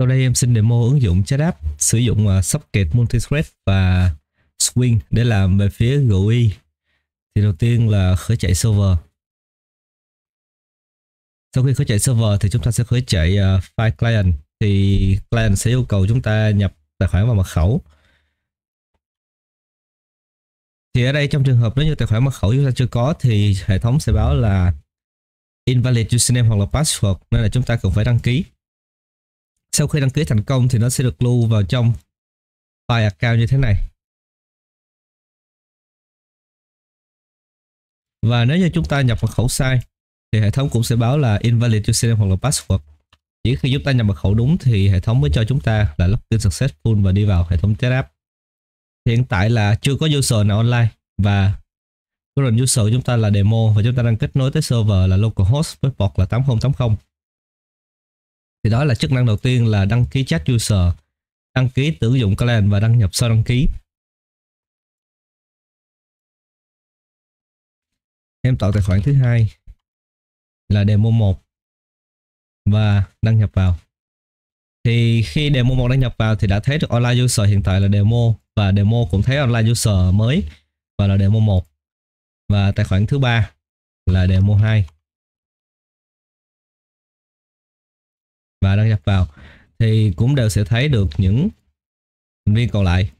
Sau đây em xin demo ứng dụng chat app sử dụng uh, socket multithread và swing để làm về phía GUI. Thì đầu tiên là khởi chạy server. Sau khi khởi chạy server thì chúng ta sẽ khởi chạy uh, file client thì client sẽ yêu cầu chúng ta nhập tài khoản và mật khẩu. Thì ở đây trong trường hợp nếu như tài khoản mật khẩu chúng ta chưa có thì hệ thống sẽ báo là invalid username hoặc là password nên là chúng ta cần phải đăng ký sau khi đăng ký thành công thì nó sẽ được lưu vào trong file account như thế này. Và nếu như chúng ta nhập mật khẩu sai thì hệ thống cũng sẽ báo là invalid username hoặc là password. Chỉ khi chúng ta nhập mật khẩu đúng thì hệ thống mới cho chúng ta là login successful và đi vào hệ thống chat app. Hiện tại là chưa có user nào online và current user của chúng ta là demo và chúng ta đang kết nối tới server là localhost với port là 8080 thì đó là chức năng đầu tiên là đăng ký chat user đăng ký sử dụng client và đăng nhập sau đăng ký em tạo tài khoản thứ hai là demo 1 và đăng nhập vào thì khi demo 1 đăng nhập vào thì đã thấy được online user hiện tại là demo và demo cũng thấy online user mới và là demo 1 và tài khoản thứ ba là demo 2 và đăng nhập vào thì cũng đều sẽ thấy được những thành viên còn lại.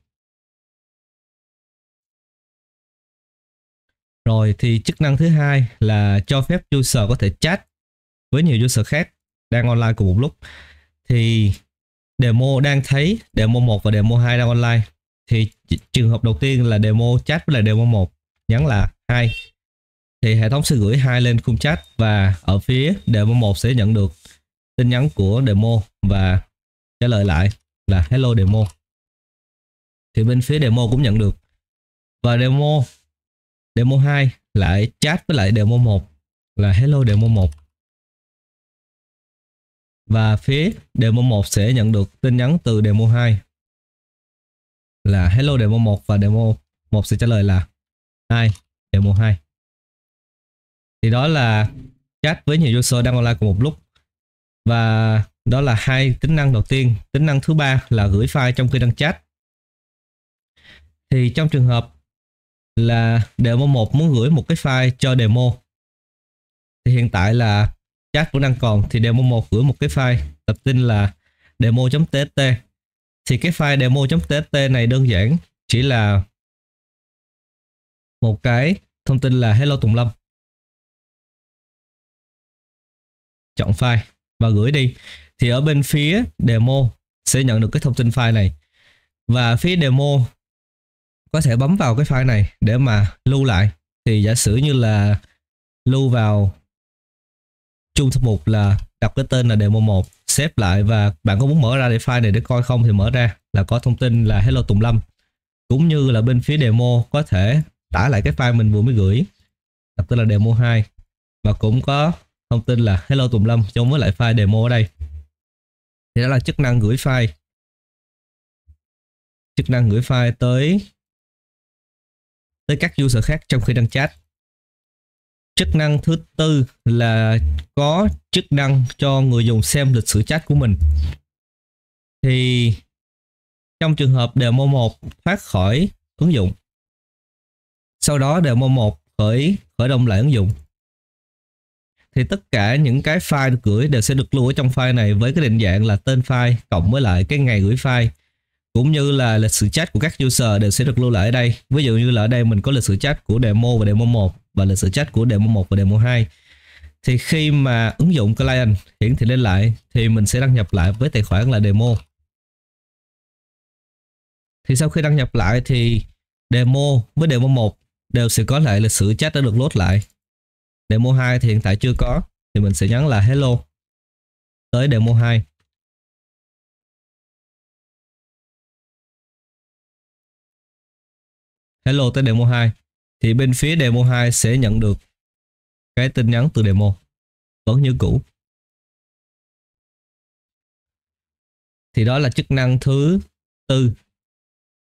Rồi thì chức năng thứ hai là cho phép user có thể chat với nhiều user khác đang online cùng một lúc. Thì demo đang thấy demo 1 và demo 2 đang online. Thì trường hợp đầu tiên là demo chat với lại demo 1 nhắn là hai Thì hệ thống sẽ gửi hai lên khung chat và ở phía demo 1 sẽ nhận được tin nhắn của demo và trả lời lại là hello demo thì bên phía demo cũng nhận được và demo demo 2 lại chat với lại demo 1 là hello demo 1 và phía demo 1 sẽ nhận được tin nhắn từ demo 2 là hello demo 1 và demo 1 sẽ trả lời là hi demo 2 thì đó là chat với nhiều user đang online cùng một lúc và đó là hai tính năng đầu tiên tính năng thứ ba là gửi file trong khi đang chat thì trong trường hợp là demo 1 muốn gửi một cái file cho demo thì hiện tại là chat vẫn đang còn thì demo 1 gửi một cái file tập tin là demo tt thì cái file demo tt này đơn giản chỉ là một cái thông tin là hello Tùng Lâm chọn file và gửi đi thì ở bên phía demo sẽ nhận được cái thông tin file này và phía demo có thể bấm vào cái file này để mà lưu lại thì giả sử như là lưu vào chung thư mục là đặt cái tên là demo 1 xếp lại và bạn có muốn mở ra để file này để coi không thì mở ra là có thông tin là hello Tùng Lâm cũng như là bên phía demo có thể tải lại cái file mình vừa mới gửi đặt tên là demo 2 và cũng có thông tin là hello Tùng Lâm chung với lại file demo ở đây thì đó là chức năng gửi file chức năng gửi file tới tới các user khác trong khi đang chat chức năng thứ tư là có chức năng cho người dùng xem lịch sử chat của mình thì trong trường hợp demo 1 thoát khỏi ứng dụng sau đó demo 1 khởi khởi động lại ứng dụng thì tất cả những cái file được gửi đều sẽ được lưu ở trong file này với cái định dạng là tên file cộng với lại cái ngày gửi file cũng như là lịch sử chat của các user đều sẽ được lưu lại ở đây. Ví dụ như là ở đây mình có lịch sử chat của demo và demo 1 và lịch sử chat của demo 1 và demo 2. Thì khi mà ứng dụng client hiển thị lên lại thì mình sẽ đăng nhập lại với tài khoản là demo. Thì sau khi đăng nhập lại thì demo với demo 1 đều sẽ có lại lịch sử chat đã được load lại Demo 2 thì hiện tại chưa có thì mình sẽ nhấn là hello tới demo 2. Hello tới demo 2 thì bên phía demo 2 sẽ nhận được cái tin nhắn từ demo vẫn như cũ. Thì đó là chức năng thứ tư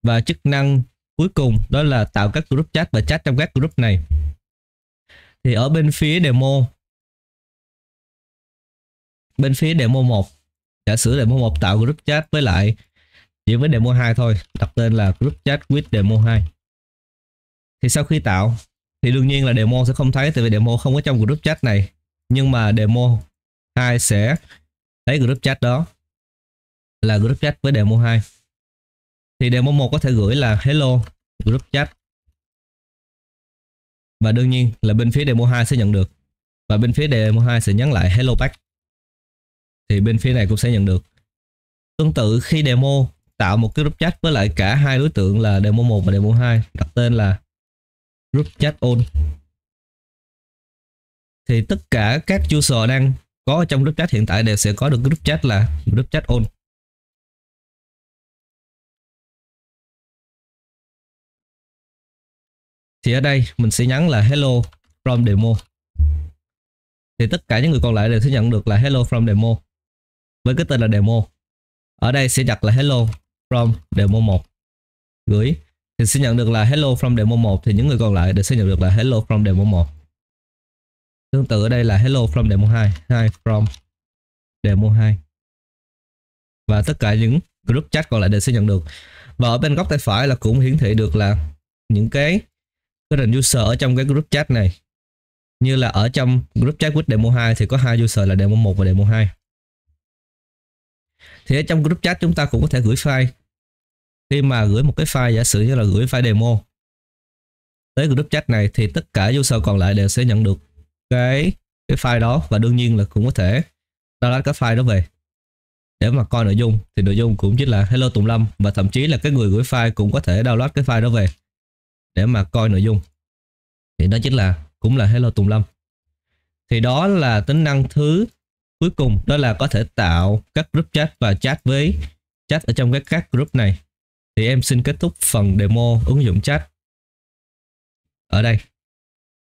và chức năng cuối cùng đó là tạo các group chat và chat trong các group này thì ở bên phía demo bên phía demo 1 giả sử demo 1 tạo group chat với lại chỉ với demo 2 thôi đặt tên là group chat with demo 2 thì sau khi tạo thì đương nhiên là demo sẽ không thấy tại vì demo không có trong group chat này nhưng mà demo 2 sẽ thấy group chat đó là group chat với demo 2 thì demo 1 có thể gửi là hello group chat và đương nhiên là bên phía demo 2 sẽ nhận được. Và bên phía demo 2 sẽ nhắn lại hello back. Thì bên phía này cũng sẽ nhận được. Tương tự khi demo tạo một cái group chat với lại cả hai đối tượng là demo 1 và demo 2 đặt tên là group chat on thì tất cả các user đang có trong group chat hiện tại đều sẽ có được group chat là group chat on thì ở đây mình sẽ nhắn là hello from demo thì tất cả những người còn lại đều sẽ nhận được là hello from demo với cái tên là demo ở đây sẽ đặt là hello from demo 1 gửi thì sẽ nhận được là hello from demo 1 thì những người còn lại đều sẽ nhận được là hello from demo 1 tương tự ở đây là hello from demo 2 hi from demo 2 và tất cả những group chat còn lại đều sẽ nhận được và ở bên góc tay phải là cũng hiển thị được là những cái current user ở trong cái group chat này như là ở trong group chat with demo 2 thì có hai user là demo 1 và demo 2 thì ở trong group chat chúng ta cũng có thể gửi file khi mà gửi một cái file giả sử như là gửi file demo tới group chat này thì tất cả user còn lại đều sẽ nhận được cái cái file đó và đương nhiên là cũng có thể download cái file đó về để mà coi nội dung thì nội dung cũng chính là hello tùng lâm và thậm chí là cái người gửi file cũng có thể download cái file đó về để mà coi nội dung thì đó chính là cũng là Hello Tùng Lâm thì đó là tính năng thứ cuối cùng đó là có thể tạo các group chat và chat với chat ở trong các các group này thì em xin kết thúc phần demo ứng dụng chat ở đây